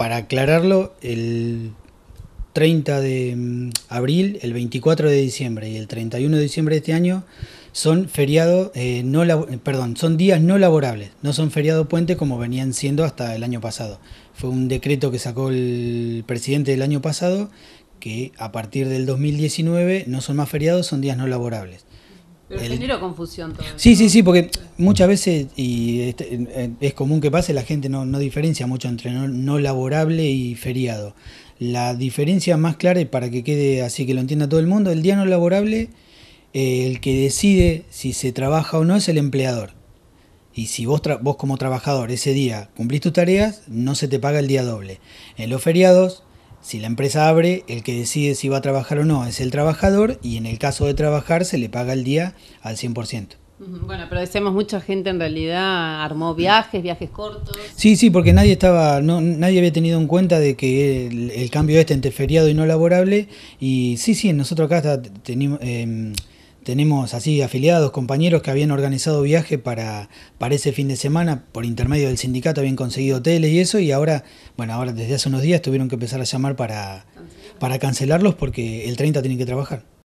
para aclararlo, el 30 de mm, abril, el 24 de diciembre y el 31 de diciembre de este año son feriados, eh, no eh, perdón, son días no laborables, no son feriados puentes como venían siendo hasta el año pasado. Fue un decreto que sacó el presidente del año pasado que a partir del 2019 no son más feriados, son días no laborables. Pero confusión todo. Sí, sí, sí, porque muchas veces, y este, es común que pase, la gente no, diferencia mucho entre no, laborable y feriado. La diferencia más clara, y para que quede así que lo entienda todo el mundo, el día no laborable, eh, el que decide si se trabaja o no es el empleador. Y si vos, vos como trabajador ese día cumplís tus tareas, no se te paga el día doble. En los feriados, si la empresa abre, el que decide si va a trabajar o no es el trabajador y en el caso de trabajar se le paga el día al 100%. Bueno, pero decíamos mucha gente en realidad armó viajes, viajes cortos. Sí, sí, porque nadie estaba, no, nadie había tenido en cuenta de que el, cambio este entre feriado y no laborable. Y sí, sí, nosotros acá tenemos, tenemos así afiliados, compañeros que habían organizado viaje para, para ese fin de semana por intermedio del sindicato, habían conseguido hoteles y eso, y ahora, bueno, ahora desde hace unos días tuvieron que empezar a llamar para, para cancelarlos porque el 30 tienen que trabajar.